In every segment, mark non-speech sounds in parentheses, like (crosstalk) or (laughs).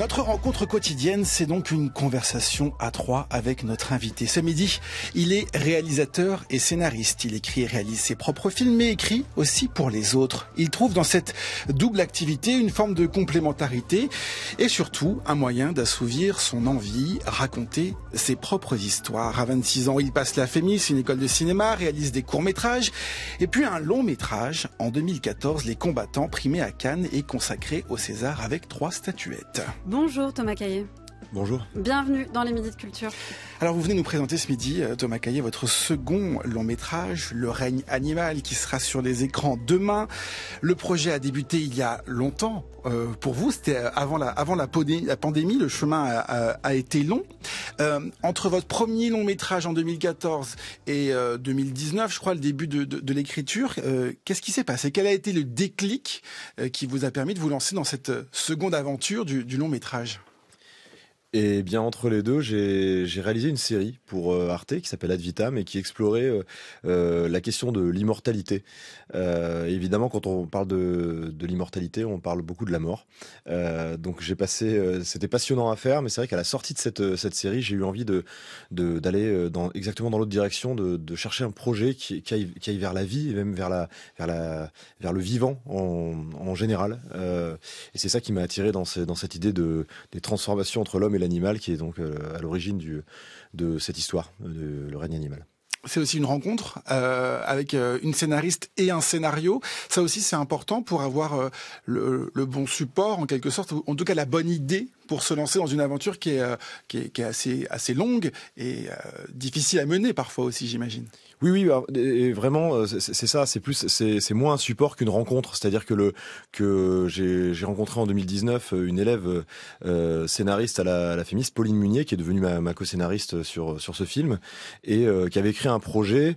Notre rencontre quotidienne, c'est donc une conversation à trois avec notre invité. Ce midi, il est réalisateur et scénariste. Il écrit et réalise ses propres films, mais écrit aussi pour les autres. Il trouve dans cette double activité une forme de complémentarité et surtout un moyen d'assouvir son envie, raconter ses propres histoires. À 26 ans, il passe la Fémis, une école de cinéma, réalise des courts-métrages et puis un long-métrage en 2014, Les combattants, primés à Cannes et consacrés au César avec trois statuettes. Bonjour Thomas Caillé. Bonjour. Bienvenue dans les Midi de Culture. Alors vous venez nous présenter ce midi, euh, Thomas Caillé, votre second long métrage, Le règne animal, qui sera sur les écrans demain. Le projet a débuté il y a longtemps. Euh, pour vous, c'était euh, avant la, avant la pandémie, le chemin a, été long. entre votre premier long métrage en 2014 et 2019, je crois, le début de, l'écriture, qu'est-ce qui s'est passé Quel a été le déclic qui vous a permis de vous lancer dans cette seconde aventure du long métrage et eh bien entre les deux, j'ai réalisé une série pour euh, Arte qui s'appelle Ad Vitam et qui explorait euh, euh, la question de l'immortalité. évidemment, quand on parle de, l'immortalité, on parle beaucoup de la mort. donc j'ai passé, c'était passionnant à faire, mais c'est vrai qu'à la sortie de cette, série, j'ai eu envie de d'aller dans, exactement dans l'autre direction, de, chercher un projet qui, aille, vers la vie et même vers la la vers le vivant en, général. et c'est ça qui m'a attiré dans, dans cette idée de des transformations entre l'homme et animal qui est donc euh, à l'origine de cette histoire, le règne animal. C'est aussi une rencontre euh, avec euh, une scénariste et un scénario. Ça aussi, c'est important pour avoir le, bon support, en quelque sorte, en tout cas la bonne idée pour se lancer dans une aventure qui est, qui est assez, assez longue et difficile à mener parfois aussi, j'imagine. Oui, oui, ah, vraiment, euh, c'est ça. C'est plus, c'est moins un support qu'une rencontre. C'est-à-dire que le que j'ai rencontré en 2019 euh, une élève euh, scénariste à la, à Pauline Munier, qui est devenue ma, co-scénariste sur sur ce film et qui avait créé un projet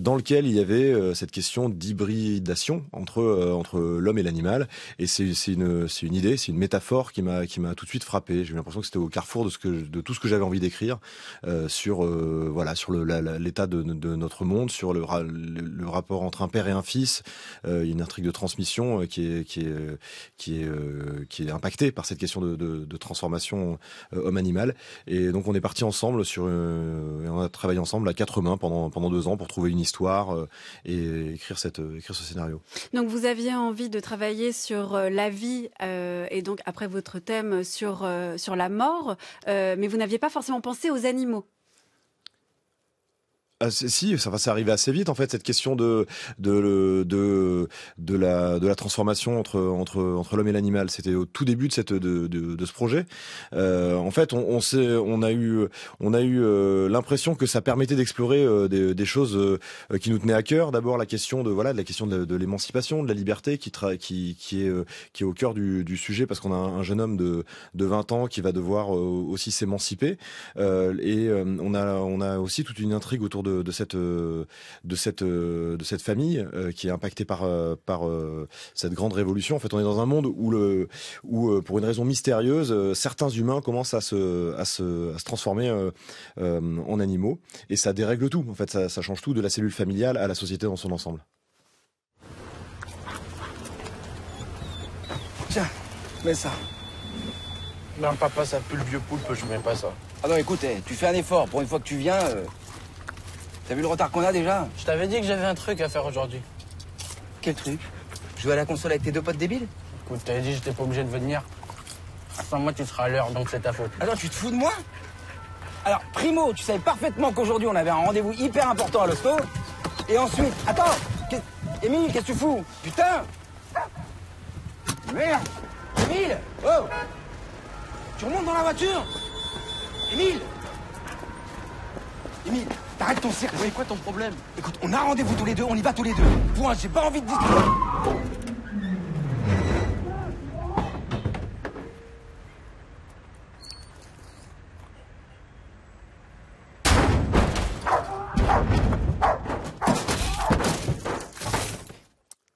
dans lequel il y avait cette question d'hybridation entre entre l'homme et l'animal. Et c'est une c'est idée, c'est une métaphore qui m'a qui m'a tout de suite frappé. J'ai eu l'impression que c'était au carrefour de ce tout ce que j'avais envie d'écrire sur voilà sur l'état de notre monde, sur le, rapport entre un père et un fils. Euh, une intrigue de transmission euh, euh, qui est impactée par cette question de, transformation homme-animal. Et donc on est parti ensemble et on a travaillé ensemble à quatre mains pendant deux ans pour trouver une histoire et écrire ce scénario. Donc vous aviez envie de travailler sur la vie et donc après votre thème sur la mort, mais vous n'aviez pas forcément pensé aux animaux. Ah, si, ça va s'arriver assez vite en fait cette question de de de, de la de la transformation entre entre entre l'homme et l'animal. C'était au tout début de cette de, de, ce projet. Euh, en fait, on, on a eu on a eu euh, l'impression que ça permettait d'explorer euh, des, choses qui nous tenaient à cœur. D'abord la question de voilà de la question de, l'émancipation, de la liberté qui tra qui qui est qui est au cœur du, sujet parce qu'on a un jeune homme de de 20 ans qui va devoir aussi s'émanciper et on a on a aussi toute une intrigue autour de de cette euh, de cette euh, de cette famille euh, qui est impactée par par cette grande révolution. En fait, on est dans un monde où le où pour une raison mystérieuse, certains humains commencent à se à se, transformer en animaux et ça dérègle tout. En fait, ça, change tout de la cellule familiale à la société dans son ensemble. Tiens, mets ça. Non, papa, ça pue le vieux poulpe, je mets pas ça. Ah non, écoute, eh, tu fais un effort. Pour une fois que tu viens, T'as vu le retard qu'on a déjà Je t'avais dit que j'avais un truc à faire aujourd'hui. Quel truc Jouer à la console avec tes deux potes débiles Écoute, t'avais dit que j'étais pas obligé de venir. Sans moi, tu seras à l'heure, donc c'est ta faute. Attends, tu te fous de moi Alors, primo, tu savais parfaitement qu'aujourd'hui, on avait un rendez-vous hyper important à l'hosto. Et ensuite... Attends Émile, qu'est-ce que tu fous Putain Merde Émile Oh Tu remontes dans la voiture Émile Émile T'arrêtes ton cirque. voyez quoi ton problème Écoute, on a rendez-vous tous les deux, on y va tous les deux. Point, j'ai pas envie de discuter.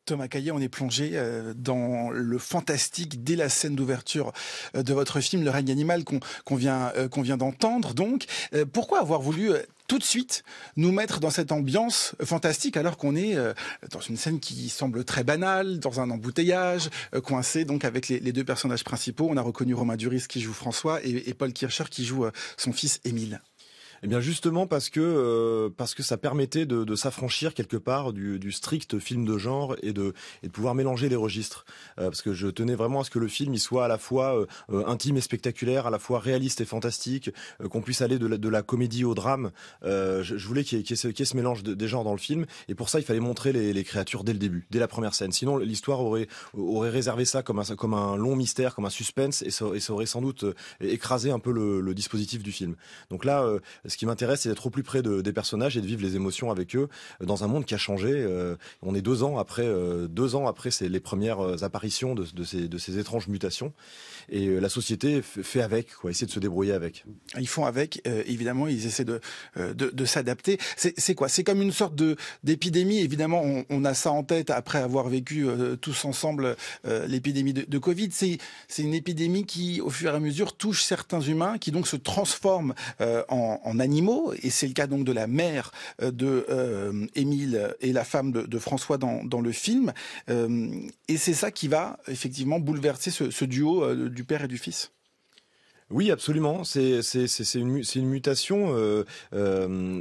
Thomas Caillet, on est plongé euh, dans le fantastique dès la scène d'ouverture euh, de votre film Le règne animal qu'on vient, euh, vient d'entendre. Donc, pourquoi avoir voulu tout de suite nous mettre dans cette ambiance fantastique alors qu'on est euh, dans une scène qui semble très banale, dans un embouteillage, euh, coincé donc avec les, deux personnages principaux. On a reconnu Romain Duris qui joue François et Paul Kircher qui joue euh, son fils Émile. Eh bien justement parce que euh, parce que ça permettait de, s'affranchir quelque part du, strict film de genre et de et de pouvoir mélanger les registres euh, parce que je tenais vraiment à ce que le film il soit à la fois euh, intime et spectaculaire, à la fois réaliste et fantastique, qu'on puisse aller de la, de la comédie au drame. Je, voulais qu'il y, ait ce mélange des genres dans le film et pour ça il fallait montrer les, créatures dès le début, dès la première scène. Sinon l'histoire aurait aurait réservé ça comme un comme un long mystère, comme un suspense et ça, et ça aurait sans doute écrasé un peu le, le dispositif du film. Donc là ce qui m'intéresse, c'est d'être au plus près de, des personnages et de vivre les émotions avec eux euh, dans un monde qui a changé. Euh, on est deux ans après, euh, deux ans après les premières apparitions de, de, ces, étranges mutations. Et la société fait avec, quoi, essaie de se débrouiller avec. Ils font avec, évidemment, ils essaient de, de, s'adapter. C'est quoi C'est comme une sorte d'épidémie. Évidemment, on, a ça en tête après avoir vécu tous ensemble l'épidémie de, Covid. C'est une épidémie qui, au fur et à mesure, touche certains humains qui donc se transforment en, en animaux, et c'est le cas donc de la mère euh, de euh, Émile et la femme de, François dans, le film. Euh, et c'est ça qui va effectivement bouleverser ce, duo du père et du fils. Oui, absolument. C'est c'est c'est une mutation, c'est une mutation euh, euh,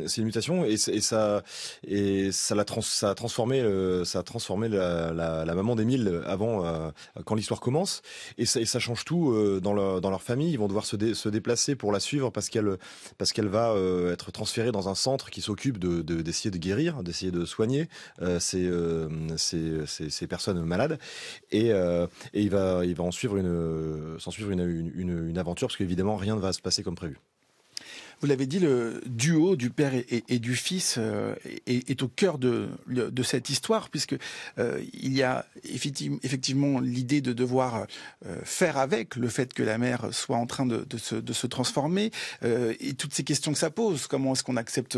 et, ça et ça la ça a transformé euh, ça a transformé la, maman d'Émile avant quand l'histoire commence et ça, change tout dans leur famille. Ils vont devoir se se déplacer pour la suivre parce qu'elle parce qu'elle va être transférée dans un centre qui s'occupe de d'essayer de, guérir, d'essayer de soigner ces, personnes malades et il va il va en suivre une s'en suivre une une, une, une aventure qu'évidemment, rien ne va se passer comme prévu. Vous l'avez dit, le duo du père et, du fils euh, est, au cœur de, cette histoire, puisque euh, il y a effectivement l'idée de devoir euh, faire avec le fait que la mère soit en train de, se, transformer, et toutes ces questions que ça pose. Comment est-ce qu'on accepte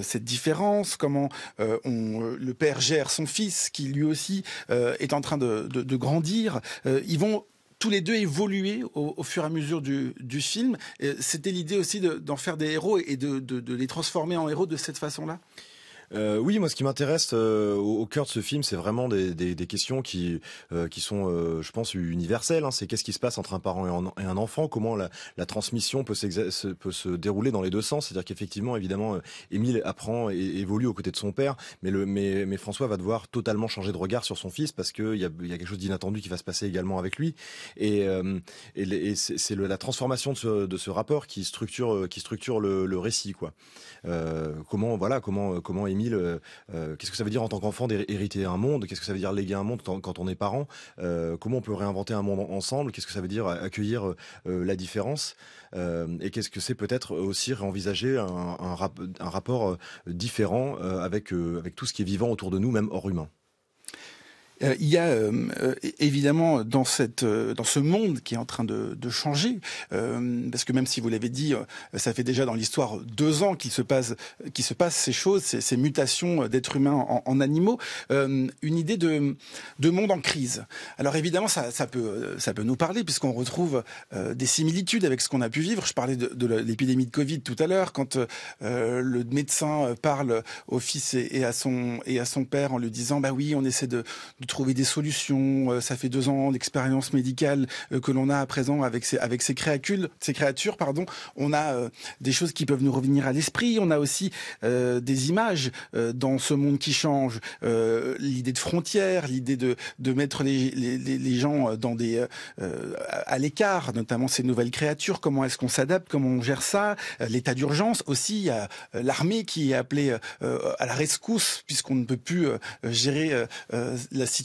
cette différence Comment on, le père gère son fils, qui lui aussi est en train de, grandir Ils vont tous les deux évoluer au, fur et à mesure du, film. C'était l'idée aussi d'en faire des héros et de les transformer en héros de cette façon-là euh, oui, moi, ce qui m'intéresse euh, au, cœur de ce film, c'est vraiment des, questions qui, euh, qui sont, je pense, universelles. Hein. C'est qu'est-ce qui se passe entre un parent et un, enfant Comment la, transmission peut, se, peut se dérouler dans les deux sens C'est-à-dire qu'effectivement, évidemment, Émile apprend et évolue aux côtés de son père, mais, le, mais, François va devoir totalement changer de regard sur son fils parce qu'il y a, y a quelque chose d'inattendu qui va se passer également avec lui. Et, c'est la transformation de ce, de ce rapport qui structure, qui structure le, récit, quoi. comment, voilà, comment, comment Émile euh, euh, qu'est-ce que ça veut dire en tant qu'enfant d'hériter un monde Qu'est-ce que ça veut dire léguer un monde quand on est parent euh, Comment on peut réinventer un monde ensemble Qu'est-ce que ça veut dire accueillir la différence Et qu'est-ce que c'est peut-être aussi réenvisager un, rapport différent avec tout ce qui est vivant autour de nous, même hors humain euh, il y a euh, euh, évidemment dans, cette, dans ce monde qui est en train de, de changer, parce que même si vous l'avez dit, ça fait déjà dans l'histoire deux ans qu'il se passe, qu'il se passe ces choses, ces, mutations d'êtres humains en, animaux, une idée de, de monde en crise. Alors évidemment, ça, ça peut, ça peut nous parler puisqu'on retrouve des similitudes avec ce qu'on a pu vivre. Je parlais de, l'épidémie de Covid tout à l'heure, quand le médecin parle au fils et, à son et à son père en lui disant bah oui, on essaie de trouver des solutions. Euh, ça fait deux ans d'expérience médicale euh, que l'on a à présent avec ces, avec ces ces créatures, pardon. On a euh, des choses qui peuvent nous revenir à l'esprit. On a aussi des images dans ce monde qui change. l'idée de frontières, l'idée de, de mettre les, les, les gens dans des, à l'écart, notamment ces nouvelles créatures. Comment est-ce qu'on s'adapte Comment on gère ça L'état d'urgence aussi. L'armée qui est appelée à la rescousse puisqu'on ne peut plus gérer la situation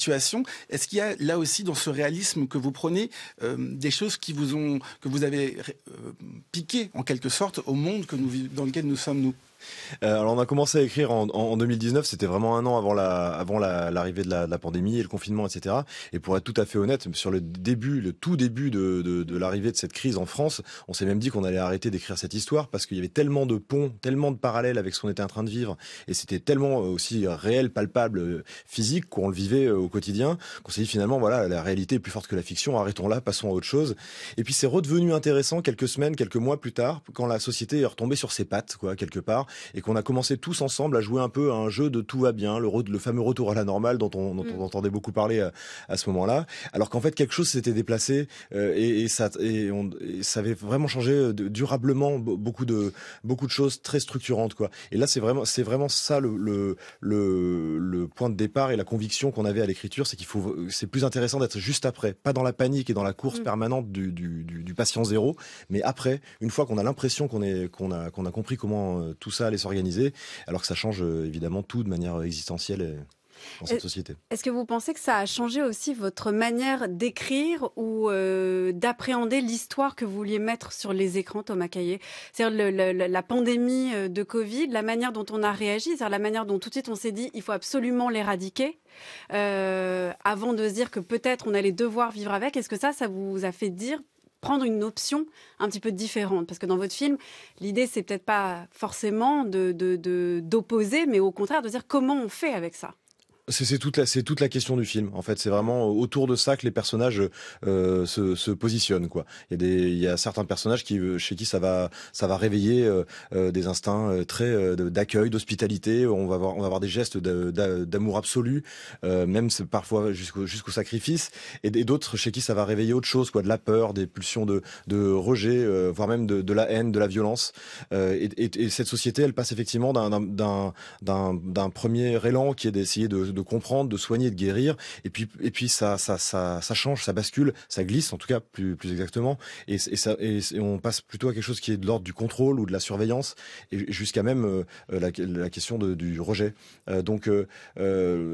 est-ce qu'il y a là aussi dans ce réalisme que vous prenez euh, des choses qui vous ont, que vous avez euh, piqué en quelque sorte au monde que nous, dans lequel nous sommes nous euh, alors on a commencé à écrire en, 2019, c'était vraiment un an avant la avant l'arrivée de, la, pandémie et le confinement, etc. Et pour être tout à fait honnête, sur le début, le tout début de, l'arrivée de cette crise en France, on s'est même dit qu'on allait arrêter d'écrire cette histoire parce qu'il y avait tellement de ponts, tellement de parallèles avec ce qu'on était en train de vivre, et c'était tellement euh, aussi réel, palpable, euh, physique qu'on le vivait au quotidien, qu'on s'est dit finalement voilà la réalité est plus forte que la fiction, arrêtons là, passons à autre chose. Et puis c'est redevenu intéressant quelques semaines, quelques mois plus tard, quand la société est retombée sur ses pattes, quoi, quelque part, et qu'on a commencé tous ensemble à jouer un peu à un jeu de tout va bien, le, le fameux retour à la normale dont on, mm. entendait beaucoup parler euh, à, ce moment-là, alors qu'en fait quelque chose s'était déplacé euh, et, ça, avait vraiment changé euh, durablement beaucoup de, beaucoup de choses très structurantes. Quoi. Et là, c'est vraiment, vraiment ça le, point de départ et la conviction qu'on avait à l'écriture, c'est qu'il faut, c'est plus intéressant d'être juste après, pas dans la panique et dans la course mm. permanente du, patient zéro, mais après, une fois qu'on a l'impression qu'on a, a compris comment tout ça s'organiser, alors que ça change euh, évidemment tout de manière euh, existentielle. Euh, dans cette société. Est-ce que vous pensez que ça a changé aussi votre manière d'écrire ou d'appréhender l'histoire que vous vouliez mettre sur les écrans, Thomas Caillé C'est-à-dire la pandémie de Covid, la manière dont on a réagi, c'est-à-dire la manière dont tout de suite on s'est dit il faut absolument l'éradiquer, avant de se dire que peut-être on allait devoir vivre avec. Est-ce que ça, ça vous a fait dire prendre une option un petit peu différente. Parce que dans votre film, l'idée, c'est peut-être pas forcément d'opposer, mais au contraire de dire comment on fait avec ça. C'est toute, c'est toute, la question du film. En fait, c'est vraiment autour de ça que les personnages euh, se, se, positionnent. Quoi. Il, y a des, il y a certains personnages qui, euh, chez qui ça va, ça va réveiller euh, des instincts très d'accueil, d'hospitalité. On va avoir, on va avoir des gestes d'amour absolu, même parfois jusqu'au jusqu'au sacrifice. Et, d'autres chez qui ça va réveiller autre chose, quoi, de la peur, des pulsions de, de rejet, voire même de, la haine, de la violence. Et, cette société, elle passe effectivement d'un premier élan qui est d'essayer de de comprendre, de soigner, de guérir. Et puis, et puis ça, ça, ça, change, ça bascule, ça glisse, en tout cas, plus, plus exactement. Et, et ça, et, on passe plutôt à quelque chose qui est de l'ordre du contrôle ou de la surveillance, et jusqu'à même euh, euh, la, question du rejet. Euh, donc,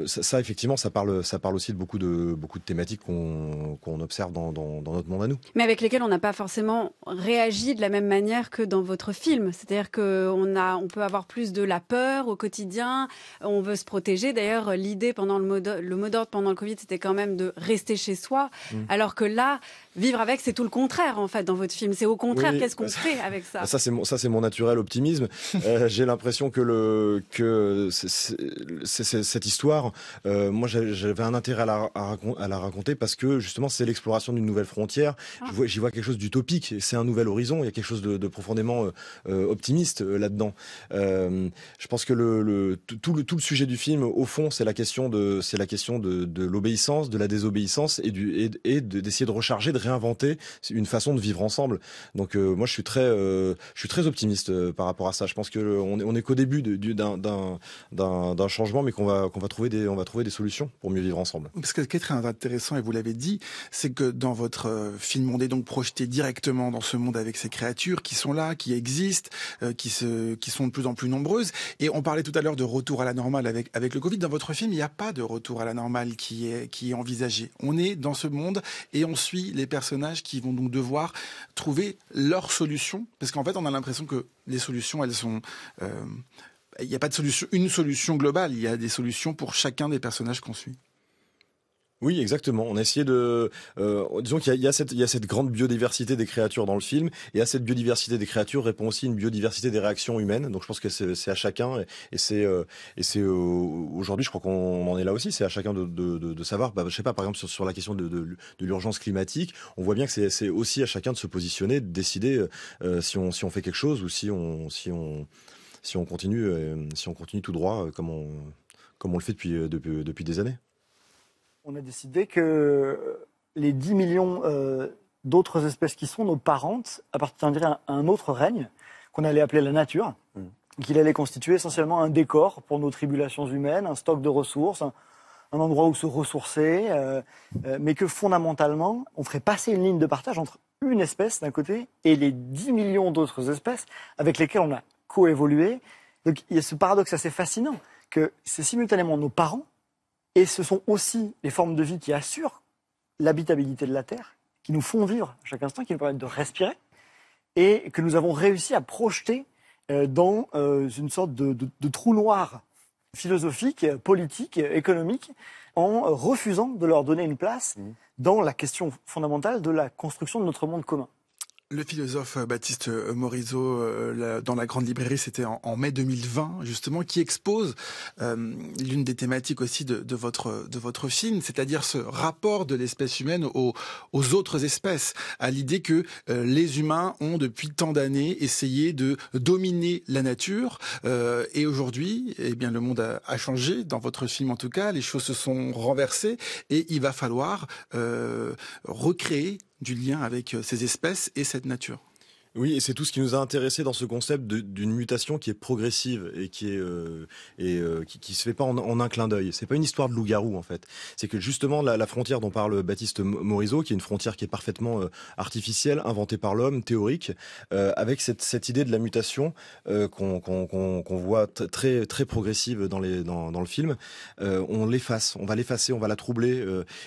ça, effectivement, ça parle, ça parle aussi de beaucoup de, beaucoup de thématiques qu'on observe dans, dans, notre monde à nous. Mais avec lesquelles on n'a pas forcément réagi de la même manière que dans votre film. C'est-à-dire qu'on on peut avoir plus de la peur au quotidien, on veut se protéger. D'ailleurs, l'idée pendant le mot, le mot d'ordre pendant le Covid, c'était quand même de rester chez soi. Mm. Alors que là, vivre avec, c'est tout le contraire en fait dans votre film. C'est au contraire, qu'est-ce qu'on fait avec ça (laughs) Ça c'est mon, ça c'est mon naturel optimisme. (laughs) Euh, j'ai l'impression que le que cette histoire, euh, moi j'avais un intérêt à la, à la, raconter parce que justement c'est l'exploration d'une nouvelle frontière. Ah. j'y vois quelque chose d'utopique. C'est un nouvel horizon. Il y a quelque chose de, profondément euh, optimiste là-dedans. je pense que le, tout, le tout le sujet du film, au fond, c'est la question de, c'est la question de, l'obéissance, de la désobéissance et du et, d'essayer de recharger, de réinventer une façon de vivre ensemble. Donc euh, moi, je suis très, euh, je suis très optimiste euh, par rapport à ça. Je pense que on est, qu'au début d'un d'un changement, mais qu'on va qu'on va trouver des on va trouver des solutions pour mieux vivre ensemble. Parce ce qui est très intéressant et vous l'avez dit, c'est que dans votre film, on est donc projeté directement dans ce monde avec ces créatures qui sont là, qui existent, qui se qui sont de plus en plus nombreuses. Et on parlait tout à l'heure de retour à la normale avec avec le Covid dans votre film il n'y a pas de retour à la normale qui est, qui est envisagé. On est dans ce monde et on suit les personnages qui vont donc devoir trouver leur solution, parce qu'en fait, on a l'impression que les solutions, elles sont... Euh, il n'y a pas de solution, une solution globale, il y a des solutions pour chacun des personnages qu'on suit. Oui, exactement. On a essayé de, euh, disons qu'il y, a cette, il y a cette grande biodiversité des créatures dans le film, et à cette biodiversité des créatures répond aussi une biodiversité des réactions humaines. Donc je pense que c'est à chacun, et, c'est, et c'est euh, euh, aujourd'hui, je crois qu'on en est là aussi. C'est à chacun de, savoir. Bah, je sais pas, par exemple sur, la question de, l'urgence climatique, on voit bien que c'est aussi à chacun de se positionner, de décider si on si on fait quelque chose ou si on si on si on continue si on continue tout droit comme on comme on le fait depuis, depuis des années. On a décidé que les 10 millions euh, d'autres espèces qui sont nos parentes appartiendraient à un autre règne qu'on allait appeler la nature, mm. qu'il allait constituer essentiellement un décor pour nos tribulations humaines, un stock de ressources, un, endroit où se ressourcer, euh, euh, mais que fondamentalement, on ferait passer une ligne de partage entre une espèce d'un côté et les 10 millions d'autres espèces avec lesquelles on a coévolué. Donc il y a ce paradoxe assez fascinant que c'est simultanément nos parents et ce sont aussi les formes de vie qui assurent l'habitabilité de la Terre, qui nous font vivre à chaque instant, qui nous permettent de respirer, et que nous avons réussi à projeter euh, dans euh, une sorte de, de trou noir philosophique, politique, économique, en refusant de leur donner une place mmh. dans la question fondamentale de la construction de notre monde commun. Le philosophe euh, Baptiste euh, Morisot, euh, dans la grande librairie, c'était en mai 2020 justement, qui expose l'une des thématiques aussi de, votre de votre film, c'est-à-dire ce rapport de l'espèce humaine aux, autres espèces, à l'idée que les humains ont depuis tant d'années essayé de dominer la nature, et aujourd'hui, eh bien le monde a, changé. Dans votre film, en tout cas, les choses se sont renversées, et il va falloir recréer du lien avec euh, ces espèces et cette nature. Oui, et c'est tout ce qui nous a intéressé dans ce concept d'une mutation qui est progressive et qui est euh, et euh, qui, qui, se fait pas en, un clin d'œil. C'est pas une histoire de loup-garou en fait. C'est que justement la, la, frontière dont parle Baptiste Morisot, qui est une frontière qui est parfaitement euh, artificielle, inventée par l'homme, théorique, avec cette, cette, idée de la mutation qu'on voit très très progressive dans les dans, dans le film, on l'efface, on va l'effacer, on va la troubler,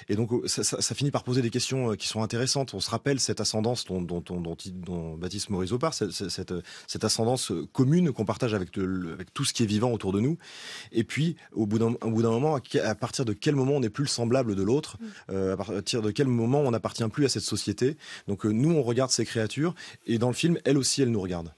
et donc ça, ça, ça, finit par poser des questions qui sont intéressantes. On se rappelle cette ascendance dont dont, dont, dont, dont Baptiste Maurice baptiste cette, ascendance commune qu'on partage avec, tout ce qui est vivant autour de nous. Et puis, au bout d'un moment, à partir de quel moment on n'est plus le semblable de l'autre, mm. euh, à partir de quel moment on n'appartient plus à cette société. Donc euh, nous, on regarde ces créatures, et dans le film, elle aussi, elle nous regarde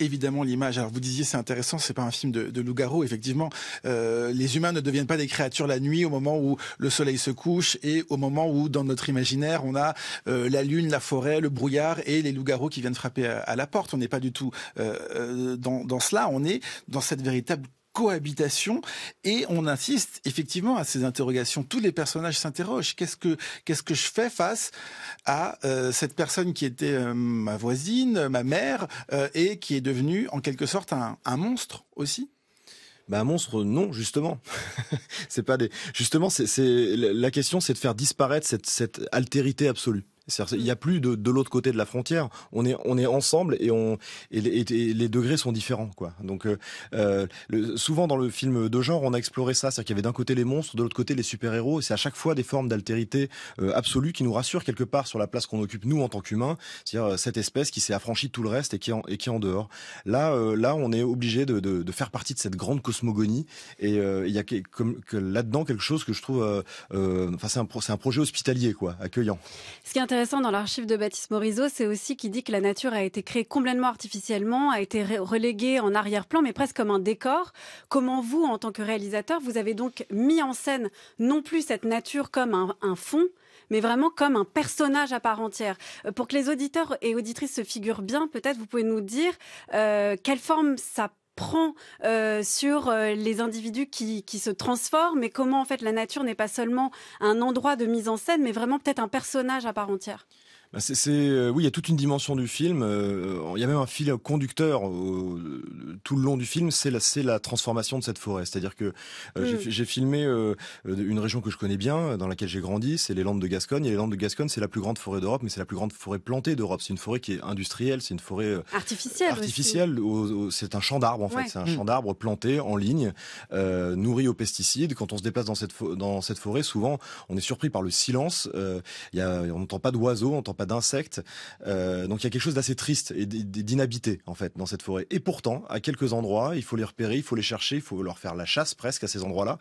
évidemment l'image. Alors vous disiez c'est intéressant, c'est pas un film de, de loup-garou. Effectivement, euh, les humains ne deviennent pas des créatures la nuit au moment où le soleil se couche et au moment où dans notre imaginaire on a euh, la lune, la forêt, le brouillard et les loups-garous qui viennent frapper à, la porte. On n'est pas du tout euh, dans, dans, cela. On est dans cette véritable cohabitation et on insiste effectivement à ces interrogations. Tous les personnages s'interrogent. Qu'est-ce que qu'est-ce que je fais face à euh, cette personne qui était euh, ma voisine, ma mère euh, et qui est devenue en quelque sorte un, monstre aussi bah, un monstre, non, justement. (laughs) c'est pas des. Justement, c'est la question, c'est de faire disparaître cette altérité absolue. Il n'y a mm. plus de, de l'autre côté de la frontière. On est, on est ensemble et, on, et, les, degrés sont différents. Quoi. Donc, euh, euh souvent dans le film de genre, on a exploré ça. C'est-à-dire qu'il y avait d'un côté les monstres, de l'autre côté les super-héros. C'est à chaque fois des formes d'altérité euh, absolue qui nous rassurent quelque part sur la place qu'on occupe, nous, en tant qu'humains. C'est-à-dire euh, cette espèce qui s'est affranchie de tout le reste et qui est en, et qui est en dehors. Là, là, on est obligé de, de, de, faire partie de cette grande cosmogonie. Et il y a comme, que là-dedans quelque chose que je trouve. Enfin, c'est un, un projet hospitalier, quoi, accueillant. Ce qui est intéressant dans l'archive de Baptiste Morisot, c'est aussi qui dit que la nature a été créée complètement artificiellement, a été reléguée en arrière-plan, mais presque comme un décor. Comment vous, en tant que réalisateur, vous avez donc mis en scène non plus cette nature comme un, fond, mais vraiment comme un personnage à part entière. Euh, pour que les auditeurs et auditrices se figurent bien, peut-être vous pouvez nous dire euh, quelle forme ça prend euh, sur euh, les individus qui, qui, se transforment et comment en fait la nature n'est pas seulement un endroit de mise en scène, mais vraiment peut-être un personnage à part entière. Bah, c'est, euh, oui, il y a toute une dimension du film. Euh, il y a même un fil conducteur euh, tout le long du film. C'est la, c'est la transformation de cette forêt. C'est-à-dire que j'ai, mm. j'ai filmé une région que je connais bien, dans laquelle j'ai grandi. C'est les Landes de Gascogne. Et les Landes de Gascogne, c'est la plus grande forêt d'Europe, mais c'est la plus grande forêt plantée d'Europe. C'est une forêt qui est industrielle. C'est une forêt artificielle. Artificielle. c'est un champ d'arbres en fait. C'est un champ mm. d'arbres planté en ligne, nourri aux pesticides. Quand on se déplace dans cette, dans cette forêt, souvent, on est surpris par le silence. y a, on n'entend pas d'oiseaux, on pas d'insectes. Euh, donc il y a quelque chose d'assez triste et d'inhabité en fait dans cette forêt. Et pourtant, à quelques endroits, il faut les repérer, il faut les chercher, il faut leur faire la chasse presque à ces endroits-là.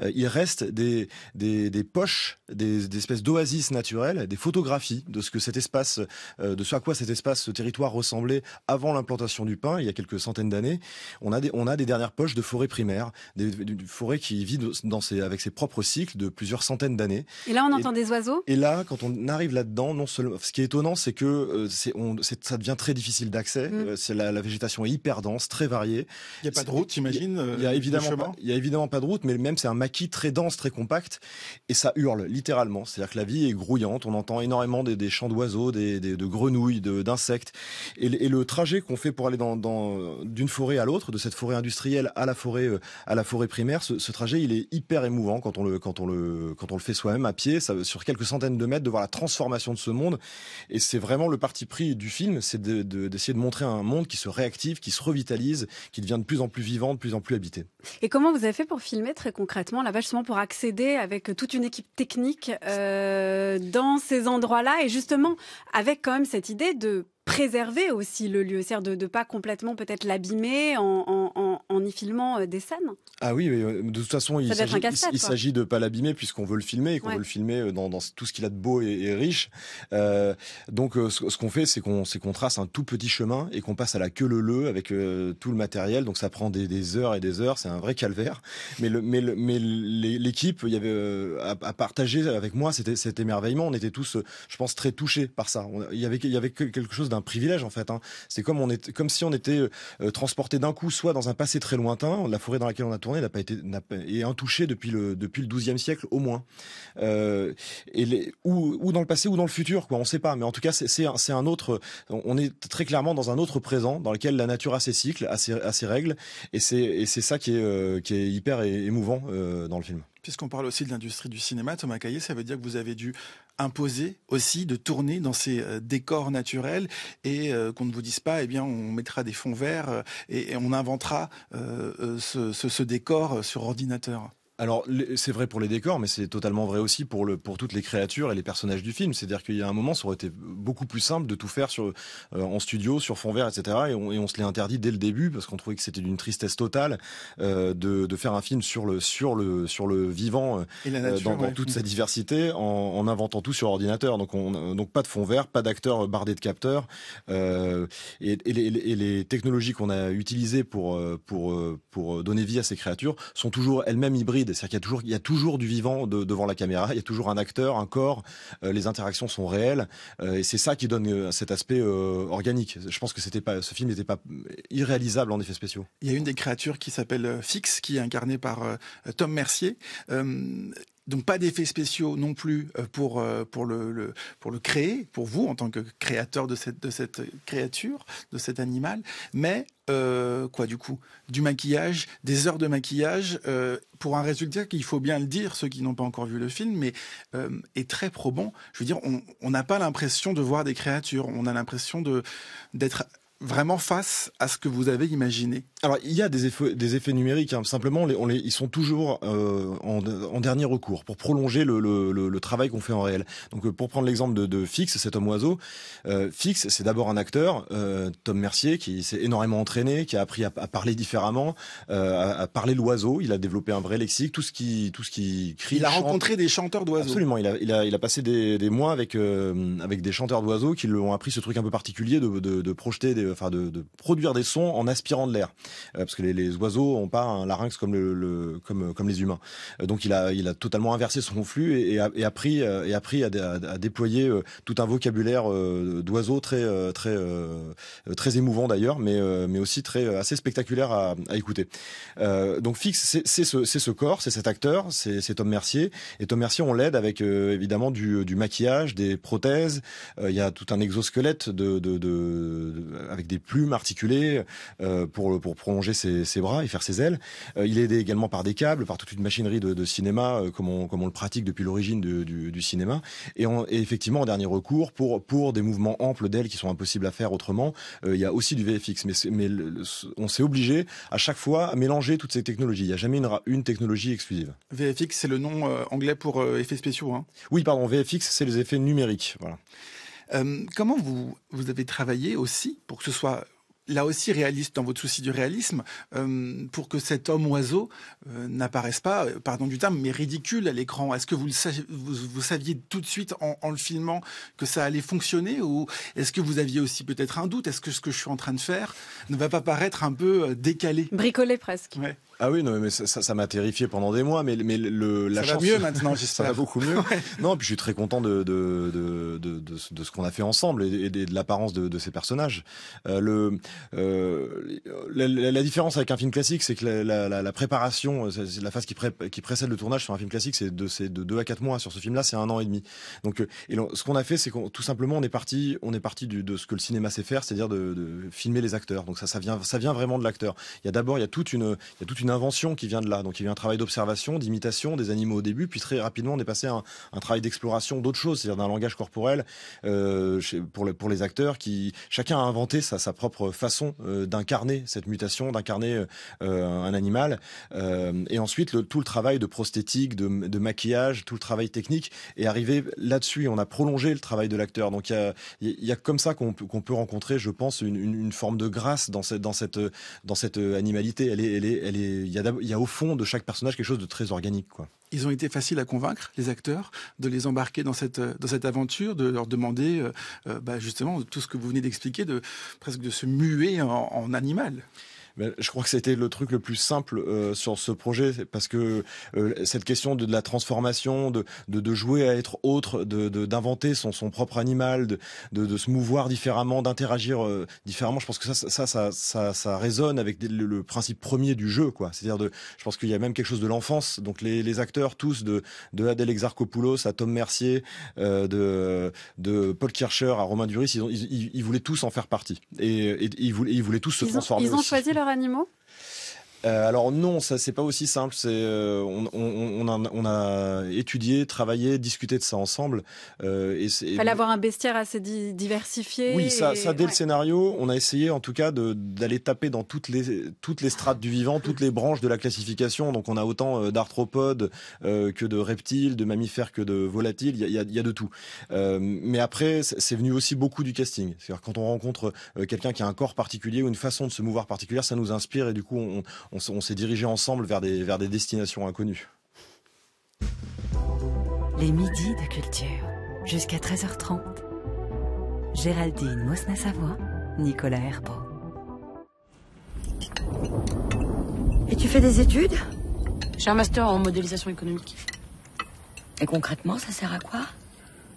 Euh, il reste des, des, des poches, des, espèces d'oasis naturelles, des photographies de ce que cet espace, euh, de ce à quoi cet espace, ce territoire ressemblait avant l'implantation du pin il y a quelques centaines d'années. On a des, on a des dernières poches de forêts primaires, des, forêts qui vivent dans ces avec ses propres cycles de plusieurs centaines d'années. Et là, on entend des oiseaux. Et là, quand on arrive là-dedans, non seulement ce qui est étonnant, c'est que euh, on, ça devient très difficile d'accès. Mm. Euh, c'est la, la, végétation est hyper dense, très variée. Il n'y a pas de route, t'imagines Il y a euh, évidemment, pas, il a évidemment pas de route, mais même c'est un maquis très dense, très compact, et ça hurle littéralement. C'est-à-dire que la vie est grouillante. On entend énormément des, chants d'oiseaux, des, des, de grenouilles, d'insectes, et, et, le trajet qu'on fait pour aller dans, d'une forêt à l'autre, de cette forêt industrielle à la forêt à la forêt primaire, ce, ce, trajet il est hyper émouvant quand on le quand on le quand on le fait soi-même à pied, ça, sur quelques centaines de mètres, de voir la transformation de ce monde et c'est vraiment le parti pris du film, c'est d'essayer de, montrer un monde qui se réactive, qui se revitalise, qui devient de plus en plus vivant, de plus en plus habité. Et comment vous avez fait pour filmer très concrètement là-bas, justement pour accéder avec toute une équipe technique euh, dans ces endroits-là et justement avec quand même cette idée de préserver aussi le lieu, c'est-à-dire de ne pas complètement peut-être l'abîmer en en, y filmant euh, des scènes. Ah oui, euh, de toute façon, il s'agit, il s'agit de pas l'abîmer puisqu'on veut le filmer et qu'on veut le filmer euh, dans, tout ce qu'il a de beau et, riche. donc, ce, qu'on fait, c'est qu'on, trace un tout petit chemin et qu'on passe à la queue le le avec tout le matériel. Donc, ça prend des, heures et des heures. C'est un vrai calvaire. Mais le, mais, mais l'équipe, il y avait à, partager avec moi c'était cet émerveillement. On était tous, je pense, très touchés par ça. il y avait, y avait quelque chose d'un privilège en fait. Hein. C'est comme on est, comme si on était transporté d'un coup, soit dans un c'est très lointain. La forêt dans laquelle on a tourné n'a pas été n'a, intouchée depuis le depuis le XIIe siècle au moins. Euh, et les, ou, dans le passé ou dans le futur, quoi. On ne sait pas, mais en tout cas c'est, un, autre. On est très clairement dans un autre présent dans lequel la nature a ses cycles, a ses, règles, et c'est et c'est ça qui est euh, est hyper émouvant euh, dans le film. Puisqu'on parle aussi de l'industrie du cinéma, Thomas Caillé, ça veut dire que vous avez dû imposer aussi de tourner dans ces euh, décors naturels et euh, qu'on ne vous dise pas, eh bien, on mettra des fonds verts euh, et, on inventera ce décor sur ordinateur alors, c'est vrai pour les décors, mais c'est totalement vrai aussi pour, pour toutes les créatures et les personnages du film. C'est-à-dire qu'il y a un moment, ça aurait été beaucoup plus simple de tout faire sur, euh, en studio, sur fond vert, etc. Et on, se l'est interdit dès le début parce qu'on trouvait que c'était d'une tristesse totale euh, de, faire un film sur le, sur le, sur le vivant euh, dans, toute sa mm. diversité en, inventant tout sur ordinateur. Donc, donc pas de fond vert, pas d'acteurs bardés de capteurs. Et, les, technologies qu'on a utilisées pour, pour, pour donner vie à ces créatures sont toujours elles-mêmes hybrides c'est-à qu'il y a toujours, il y a toujours du vivant devant la caméra, il y a toujours un acteur, un corps, euh, les interactions sont réelles, euh, et c'est ça qui donne euh, cet aspect organique. Je pense que c'était pas, ce film n'était pas irréalisable en effets spéciaux. Il y a une des créatures qui s'appelle Fix, qui est incarnée par Tom Mercier, donc pas d'effets spéciaux non plus euh, pour, euh, pour, le, pour le créer, pour vous en tant que créateur de cette, de cette créature, de cet animal, mais euh, quoi du coup Du maquillage, des heures de maquillage, pour un résultat qu'il faut bien le dire, ceux qui n'ont pas encore vu le film, mais est très probant. Je veux dire, on n'a pas l'impression de voir des créatures, on a l'impression d'être vraiment face à ce que vous avez imaginé Alors il y a des effets, des effets numériques, hein. simplement les, ils sont toujours euh, en, dernier recours pour prolonger le, travail qu'on fait en réel. Donc euh, pour prendre l'exemple de, Fix, cet homme oiseau, euh, Fix c'est d'abord un acteur, Tom Mercier, qui s'est énormément entraîné, qui a appris à, parler différemment, à, parler l'oiseau, il a développé un vrai lexique, tout ce qui, tout ce qui crie. Il a rencontré des chanteurs d'oiseaux. Absolument, il a, il a, il a passé des, mois avec, avec des chanteurs d'oiseaux qui lui ont appris ce truc un peu particulier de projeter des de, produire des sons en aspirant de l'air, euh, parce que les, oiseaux ont pas un larynx comme le, comme comme les humains. Euh, donc il a il a totalement inversé son flux et, et, a, et euh, et a à, déployer tout un vocabulaire d'oiseaux très très très émouvant d'ailleurs, mais mais aussi très assez spectaculaire à, écouter. donc Fix, c'est ce c'est ce corps, c'est cet acteur, c'est Tom Mercier et Tom Mercier on l'aide avec évidemment du, maquillage, des prothèses. Il y a tout un exosquelette de avec des plumes articulées euh, pour, pour prolonger ses, bras et faire ses ailes. Euh, il est aidé également par des câbles, par toute une machinerie de, cinéma, euh, comme on, comme, on, le pratique depuis l'origine du, cinéma. Et, effectivement, en dernier recours, pour, pour des mouvements amples d'ailes qui sont impossibles à faire autrement, il y a aussi du VFX. Mais, mais on s'est obligé à chaque fois à mélanger toutes ces technologies. Il n'y a jamais une, une technologie exclusive. VFX, c'est le nom anglais pour effets spéciaux. Hein. Oui, pardon, VFX, c'est les effets numériques. Voilà. Euh, comment vous, vous avez travaillé aussi pour que ce soit là aussi réaliste dans votre souci du réalisme, euh, pour que cet homme oiseau euh, n'apparaisse pas, pardon du terme, mais ridicule à l'écran. Est-ce que vous, saviez, tout de suite en, le filmant que ça allait fonctionner ou est-ce que vous aviez aussi peut-être un doute Est-ce que ce que je suis en train de faire ne va pas paraître un peu décalé Bricolé presque. Ah oui, non, mais ça, ça, m'a terrifié pendant des mois, mais, mais le, la ça Va mieux maintenant, (laughs) Ça va beaucoup mieux. Non, puis je suis très content de, de, de, de, de ce qu'on a fait ensemble et, de, l'apparence de, de, ces personnages. Euh, le, euh, la, différence avec un film classique, c'est que la, la, la préparation, euh, la phase qui, qui précède le tournage sur un film classique, c'est de, c'est de 2 à 4 mois. Sur ce film-là, c'est un an et demi. Donc, euh, et ce qu'on a fait, c'est qu'on tout simplement, on est parti, on est parti du, de ce que le cinéma sait faire, c'est-à-dire de, filmer les acteurs. Donc ça, ça vient, ça vient vraiment de l'acteur. Il y a d'abord, il y a toute une, il y a toute une une invention qui vient de là. Donc il y a un travail d'observation, d'imitation des animaux au début, puis très rapidement on est passé à un, travail d'exploration d'autres choses, c'est-à-dire d'un langage corporel euh, pour, pour les acteurs qui chacun a inventé sa, sa propre façon euh, d'incarner cette mutation, d'incarner euh, un animal. et ensuite le, tout le travail de prosthétique, de, maquillage, tout le travail technique est arrivé là-dessus. On a prolongé le travail de l'acteur. Donc il y a, comme ça qu'on peut, rencontrer, je pense, une, forme de grâce dans cette, dans cette, dans cette animalité. Elle est, elle est, elle est il y, a, au fond de chaque personnage quelque chose de très organique. Ils ont été faciles à convaincre, les acteurs, de les embarquer dans cette, euh, aventure, de leur demander euh, euh, bah, justement tout ce que vous venez d'expliquer, de, presque de se muer en animal je crois que c'était le truc le plus simple euh, sur ce projet parce que euh, cette question de, la transformation, de, de, de, jouer à être autre, d'inventer de, son, son propre animal, de, de, se mouvoir différemment, d'interagir euh, différemment, je pense que ça, ça, ça, ça, ça résonne avec le, principe premier du jeu, quoi. C'est-à-dire de, je pense qu'il y a même quelque chose de l'enfance. Donc les, les, acteurs tous de, de Adèle Exarchopoulos à Tom Mercier, de, de Paul Kircher à Romain Duris, ils, ils, ils, voulaient tous en faire partie et, et, ils, voulaient, ils voulaient tous se transformer. ils ont choisi leur animaux euh, alors non, ça c'est pas aussi simple. C'est euh, on, a, étudié, travaillé, discuté de ça ensemble. Euh, et Il fallait avoir un bestiaire assez diversifié. Oui, ça, ça dès le scénario, on a essayé en tout cas d'aller taper dans toutes les toutes les strates du vivant, toutes les branches de la classification. Donc on a autant euh, d'arthropodes que de reptiles, de mammifères que de volatiles. Il y a, y a, de tout. mais après, c'est venu aussi beaucoup du casting. cest quand on rencontre quelqu'un qui a un corps particulier ou une façon de se mouvoir particulière, ça nous inspire et du coup on on, s'est dirigé ensemble vers des, vers des destinations inconnues. Les midis de culture, jusqu'à 13h30. Géraldine Mosna-Savoie, Nicolas Herbeau. Et tu fais des études J'ai un master en modélisation économique. Et concrètement, ça sert à quoi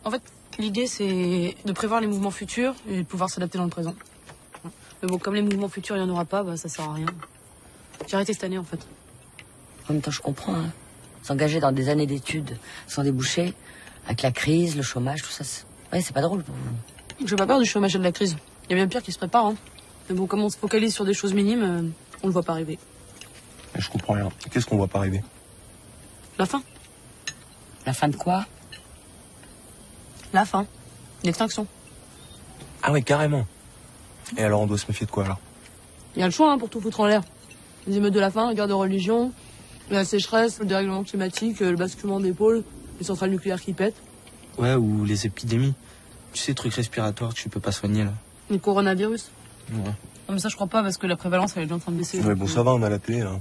En fait, l'idée c'est de prévoir les mouvements futurs et de pouvoir s'adapter dans le présent. Mais bon, comme les mouvements futurs, il n'y en aura pas, bah, ça sert à rien. J'ai arrêté cette année en fait. En même temps, je comprends. Hein. S'engager dans des années d'études sans déboucher, avec la crise, le chômage, tout ça, c'est pas drôle pour vous. J'ai pas peur du chômage et de la crise. Il y a bien pire qui se prépare. Hein. Mais bon, comme on se focalise sur des choses minimes, euh, on le voit pas arriver. Je comprends rien. Qu'est-ce qu'on voit pas arriver La fin. La fin de quoi La fin. L'extinction. Ah oui, carrément. Et alors, on doit se méfier de quoi alors Il y a le choix hein, pour tout foutre en l'air les émeutes de la faim, la guerre de religion, la sécheresse, le dérèglement climatique, euh, le basculement des pôles, les centrales nucléaires qui pètent. Ouais, ou les épidémies. Tu sais, trucs respiratoires tu peux pas soigner là. Le coronavirus Ouais. Non, mais ça, je crois pas parce que la prévalence, elle est déjà en train de baisser. Ouais, bon, ça va, on a la télé là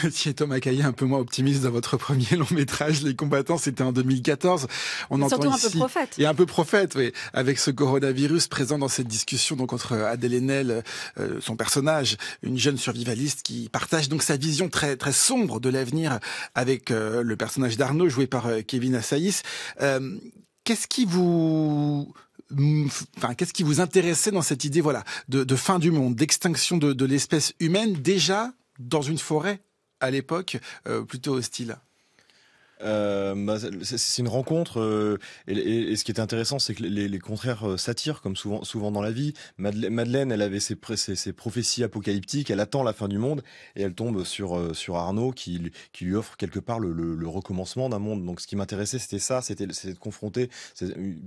vous (laughs) étiez Thomas Caillé un peu moins optimiste dans votre premier long métrage, Les combattants, c'était en 2014. On entend surtout ici, un peu prophète. Et un peu prophète, oui. Avec ce coronavirus présent dans cette discussion, donc entre Adèle Haenel, euh, son personnage, une jeune survivaliste qui partage donc sa vision très très sombre de l'avenir avec euh, le personnage d'Arnaud joué par euh, Kevin Assaïs. qu'est-ce qui vous mm, Enfin, qu'est-ce qui vous intéressait dans cette idée, voilà, de, de fin du monde, d'extinction de, de l'espèce humaine déjà dans une forêt à l'époque euh, plutôt hostile euh, bah, c'est une rencontre euh, et, ce qui est intéressant c'est que les, contraires euh, s'attirent comme souvent souvent dans la vie Madeleine, elle avait ses, ses, prophéties apocalyptiques elle attend la fin du monde et elle tombe sur sur Arnaud qui, lui offre quelque part le, recommencement d'un monde donc ce qui m'intéressait c'était ça c'était de confronter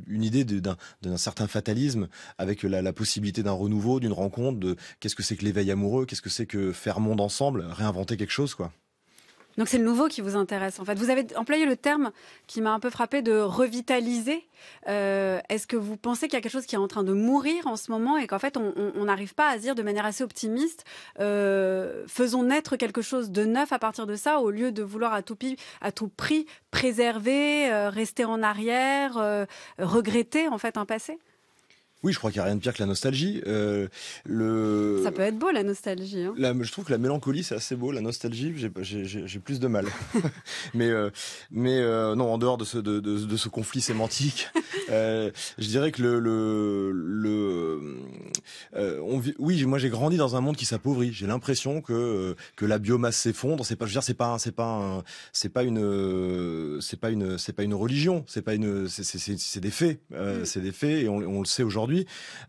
une idée d'un certain fatalisme avec la, la possibilité d'un renouveau d'une rencontre de qu'est-ce que c'est que l'éveil amoureux qu'est-ce que c'est que faire monde ensemble réinventer quelque chose quoi donc c'est le nouveau qui vous intéresse en fait. Vous avez employé le terme qui m'a un peu frappé de revitaliser. Euh, est-ce que vous pensez qu'il y a quelque chose qui est en train de mourir en ce moment et qu'en fait on n'arrive pas à dire de manière assez optimiste euh, faisons naître quelque chose de neuf à partir de ça au lieu de vouloir à tout, prix préserver, euh, rester en arrière, regretter en fait un passé oui, je crois qu'il n'y a rien de pire que la nostalgie. Euh, le... Ça peut être beau la nostalgie. Hein. je trouve que la mélancolie c'est assez beau. La nostalgie, j'ai plus de mal. (laughs) (laughs) mais euh, mais euh, non, en dehors de ce, de, ce conflit sémantique, (laughs) je dirais que le, le, on oui, moi j'ai grandi dans un monde qui s'appauvrit. J'ai l'impression que que la biomasse s'effondre. C'est pas, je veux dire, c'est pas c'est pas c'est pas une c'est pas une c'est pas une religion. C'est pas une des faits. Hmm. c'est des faits et on le sait aujourd'hui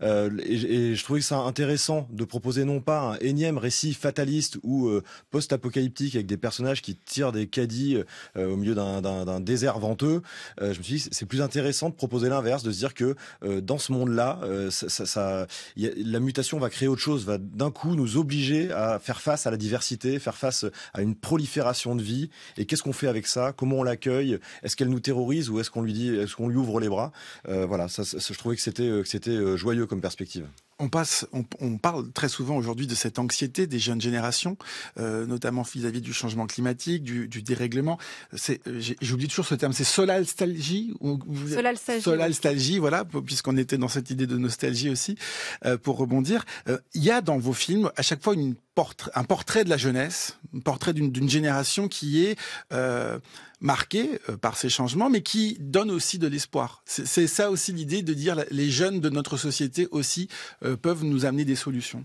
euh, et, je trouvais ça intéressant de proposer non pas un énième récit fataliste ou euh, post-apocalyptique avec des personnages qui tirent des caddies euh, au milieu d'un désert venteux. je me suis dit, c'est plus intéressant de proposer l'inverse, de se dire que dans ce monde-là, ça, la mutation va créer autre chose, va d'un coup nous obliger à faire face à la diversité, faire face à une prolifération de vie. Et qu'est-ce qu'on fait avec ça Comment on l'accueille Est-ce qu'elle nous terrorise ou est-ce qu'on lui dit, est-ce qu'on lui ouvre les bras Voilà, je trouvais que c'était euh, joyeux comme perspective. On, passe, on, parle très souvent aujourd'hui de cette anxiété des jeunes générations, euh, notamment vis-à-vis du changement climatique, du, dérèglement. Euh, j'oublie toujours ce terme, c'est solalstalgie Solalstalgie. voilà, puisqu'on était dans cette idée de nostalgie aussi, pour rebondir. Il y a dans vos films à chaque fois une un portrait de la jeunesse, un portrait d'une génération qui est euh, marquée euh, par ces changements, mais qui donne aussi de l'espoir. C'est ça aussi l'idée de dire les jeunes de notre société aussi euh, peuvent nous amener des solutions.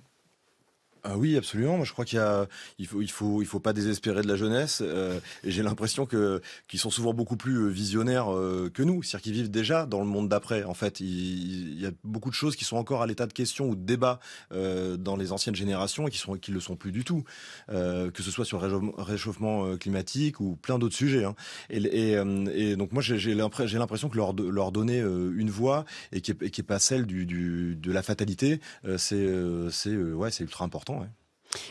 Ah oui, absolument. je crois qu'il a, il faut, il faut, il faut pas désespérer de la jeunesse. Euh, et j'ai l'impression que qu'ils sont souvent beaucoup plus euh, visionnaires euh, que nous, c'est-à-dire qu'ils vivent déjà dans le monde d'après. En fait, il, y a beaucoup de choses qui sont encore à l'état de question ou de débat dans les anciennes générations et qui sont, qui le sont plus du tout, que ce soit sur le réchauffement climatique ou plein d'autres sujets. Hein. Et, donc moi, j'ai l'impression que leur, donner une voix et qui est, pas celle du de la fatalité, c'est, c'est, ouais, c'est ultra important. coin.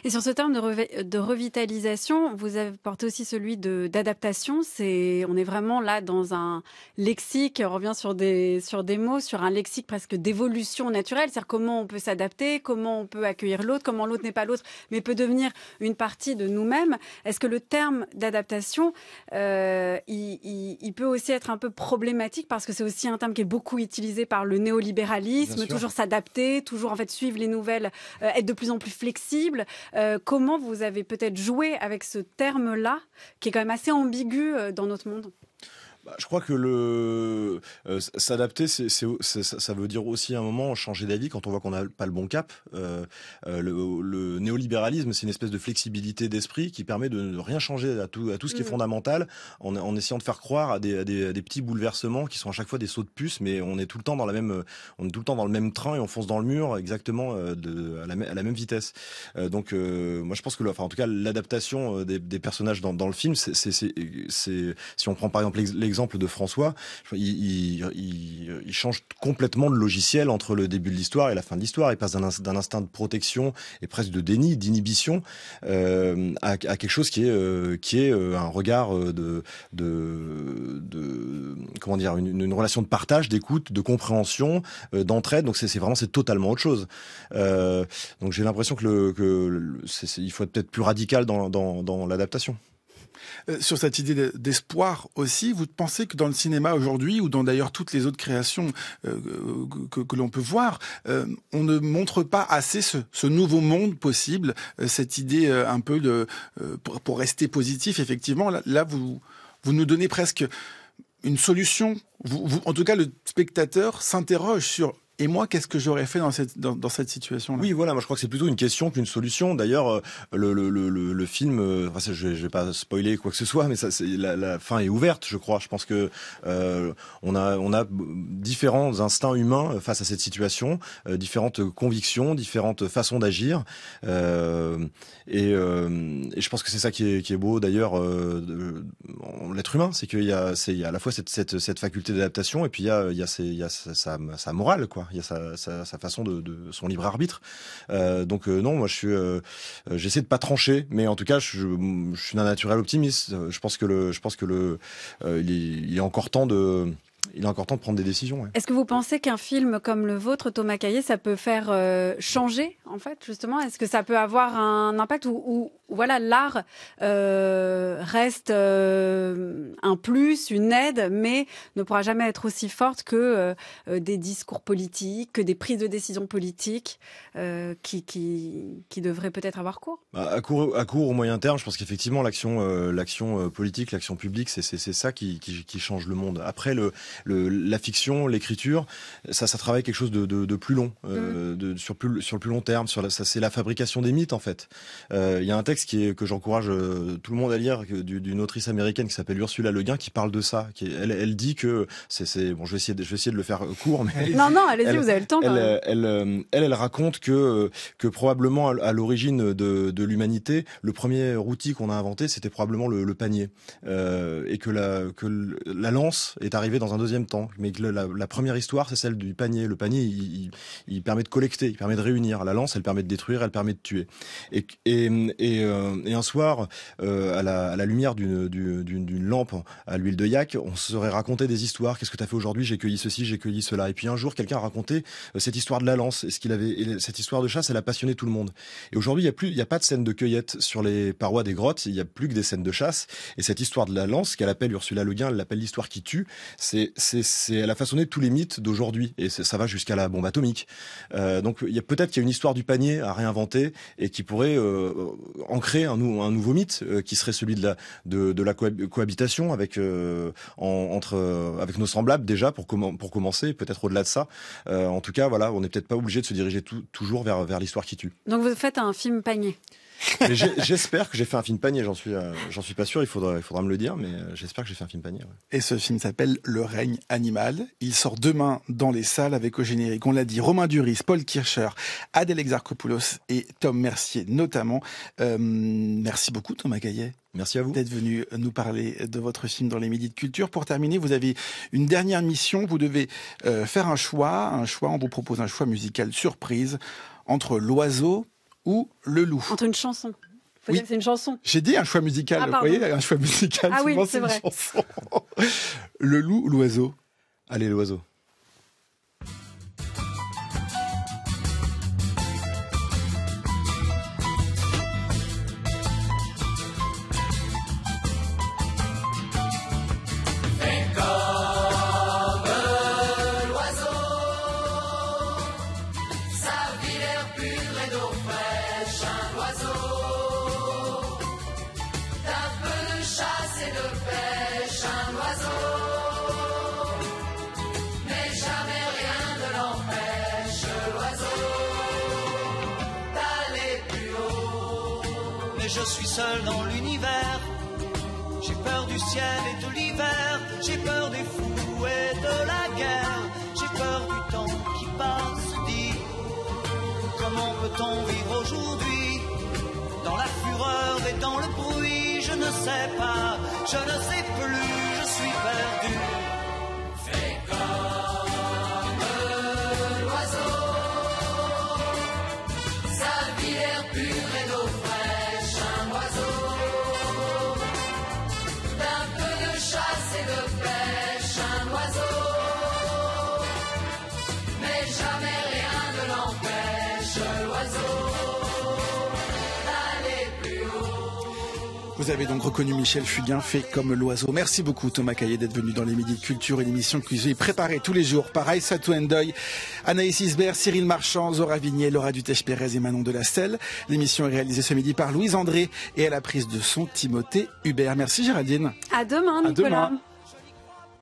Et sur ce terme de, revitalisation, vous avez porté aussi celui d'adaptation. C'est, on est vraiment là dans un lexique, on revient sur des, sur des mots, sur un lexique presque d'évolution naturelle. C'est-à-dire comment on peut s'adapter, comment on peut accueillir l'autre, comment l'autre n'est pas l'autre, mais peut devenir une partie de nous-mêmes. Est-ce que le terme d'adaptation, euh, il, il, peut aussi être un peu problématique parce que c'est aussi un terme qui est beaucoup utilisé par le néolibéralisme, toujours s'adapter, toujours en fait suivre les nouvelles, euh, être de plus en plus flexible. Euh, comment vous avez peut-être joué avec ce terme-là, qui est quand même assez ambigu euh, dans notre monde bah, je crois que le euh, s'adapter, c'est, c'est, ça veut dire aussi à un moment changer d'avis quand on voit qu'on n'a pas le bon cap. Euh, euh, le, néolibéralisme, c'est une espèce de flexibilité d'esprit qui permet de ne rien changer à tout, à tout ce qui est mm. fondamental en, en essayant de faire croire à des, des, petits bouleversements qui sont à chaque fois des sauts de puce, mais on est tout le temps dans la même, on est tout le temps dans le même train et on fonce dans le mur exactement de, à, la, même vitesse. donc, moi, je pense que, enfin, en tout cas, l'adaptation des, des personnages dans, dans le film, c'est si on prend par exemple l'exemple Exemple de François, il, change complètement de logiciel entre le début de l'histoire et la fin de l'histoire. Il passe d'un instinct de protection et presque de déni, d'inhibition, euh, à, quelque chose qui est, euh, qui est euh, un regard de, comment dire, une, relation de partage, d'écoute, de compréhension, d'entraide. Donc c'est vraiment c'est totalement autre chose. donc j'ai l'impression que, il faut être peut-être plus radical dans l'adaptation. Euh, sur cette idée d'espoir aussi, vous pensez que dans le cinéma aujourd'hui, ou dans d'ailleurs toutes les autres créations euh, que, l'on peut voir, euh, on ne montre pas assez ce, nouveau monde possible, cette idée un peu Pour, rester positif, effectivement, là, vous, vous nous donnez presque une solution. en tout cas, le spectateur s'interroge sur et moi, qu'est-ce que j'aurais fait dans cette, dans, cette situation-là Oui, voilà, moi je crois que c'est plutôt une question qu'une solution. D'ailleurs, euh, le, le, le, film, euh, je, ne vais pas spoiler quoi que ce soit, mais c'est la, fin est ouverte, je crois. Je pense que euh, on a on a différents instincts humains face à cette situation, différentes convictions, différentes façons d'agir, et, je pense que c'est ça qui est, qui est beau d'ailleurs, l'être humain, c'est qu'il y a c'est à la fois cette cette, faculté d'adaptation et puis il y a il y a, il y a sa morale quoi. Il y a sa, façon de, son libre arbitre. Euh, donc euh, non, moi je suis, euh, j'essaie de pas trancher, mais en tout cas, je, suis d'un naturel optimiste. Je pense que le, je pense que le, il encore temps de il est encore temps de prendre des décisions. Est-ce que vous pensez qu'un film comme le vôtre, Thomas Caillé, ça peut faire euh, changer, en fait, justement Est-ce que ça peut avoir un impact où, voilà, l'art euh, reste euh, un plus, une aide, mais ne pourra jamais être aussi forte que des discours politiques, que des prises de décision politiques qui, devraient peut-être avoir cours bah, à court À au moyen terme, je pense qu'effectivement, l'action l'action politique, l'action publique, c'est ça qui, qui change le monde. Après, le, la fiction, l'écriture, ça, ça travaille quelque chose de, plus long, euh, mhm. de, sur, plus, sur le plus long terme. Sur ça, c'est la fabrication des mythes en fait. Euh, il y a un texte qui que j'encourage euh, tout le monde à lire d'une autrice américaine qui s'appelle Ursula Le Guin qui parle de ça. Qui, elle, dit que c'est bon, je vais essayer, de, de le faire court, mais non, non, allez-y, vous avez le temps. Elle, elle, raconte que que probablement à l'origine de, l'humanité, le premier outil qu'on a inventé, c'était probablement le, panier, et que que la lance est arrivée dans un deuxième temps. Mais la, la, première histoire, c'est celle du panier. Le panier, il, permet de collecter, il permet de réunir. La lance, elle permet de détruire, elle permet de tuer. Et, et, et, euh, un soir, euh, à, la, à, la, lumière d'une, lampe à l'huile de yak, on se serait raconté des histoires. Qu'est-ce que tu as fait aujourd'hui J'ai cueilli ceci, j'ai cueilli cela. Et puis un jour, quelqu'un a raconté euh, cette histoire de la lance. Et, ce qu'il avait, cette histoire de chasse, elle a passionné tout le monde. Et aujourd'hui, il n'y a, a, pas de scène de cueillette sur les parois des grottes. Il n'y a plus que des scènes de chasse. Et cette histoire de la lance, qu'elle appelle Ursula Le elle l'appelle l'histoire qui tue. C'est c'est elle a façonné tous les mythes d'aujourd'hui et ça va jusqu'à la bombe atomique. Euh, donc il y a peut-être qu'il y a une histoire du panier à réinventer et qui pourrait euh, ancrer un, nouveau mythe euh, qui serait celui de la de, la cohabitation avec euh, entre avec nos semblables déjà pour pour commencer peut-être au-delà de ça. en tout cas voilà, on n'est peut-être pas obligé de se diriger toujours vers vers l'histoire qui tue. Donc vous faites un film panier. (laughs) j'espère que j'ai fait un film panier, j'en suis, euh, j'en suis pas sûr, il faudra, il faudra me le dire, mais euh, j'espère que j'ai fait un film panier. Et ce film s'appelle Le règne animal. Il sort demain dans les salles avec au générique, on l'a dit, Romain Duris, Paul Kircher, Adèle Exarchopoulos et Tom Mercier notamment. Euh, merci beaucoup Thomas Gaillet. Merci à vous. D'être venu nous parler de votre film dans les Midi de Culture. Pour terminer, vous avez une dernière mission. Vous devez faire un choix. Un choix, on vous propose un choix musical surprise entre l'oiseau ou Le Loup. Entre une chanson. oui. c'est une chanson. J'ai dit un choix musical. Ah, vous voyez, un choix musical. Ah oui, c'est vrai. (laughs) le loup ou l'oiseau Allez, l'oiseau. je suis seul dans l'univers. J'ai peur du ciel et de l'hiver, j'ai peur des fous et de la guerre, j'ai peur du temps qui passe, dit. Comment peut-on vivre aujourd'hui Dans la fureur et dans le bruit, je ne sais pas, je ne sais plus. Vous avez donc reconnu Michel Fugain, fait comme l'oiseau. Merci beaucoup Thomas Caillé d'être venu dans les Midi Culture, une émission que j'ai préparée tous les jours par Aïssa Touendoy, Anaïs Isbert, Cyril Marchand, Zora Vignier, Laura Dutèche-Pérez et Manon Delastelle. L'émission est réalisée ce midi par Louise André et à la prise de son Timothée Hubert. Merci Géraldine. À demain Nicolas.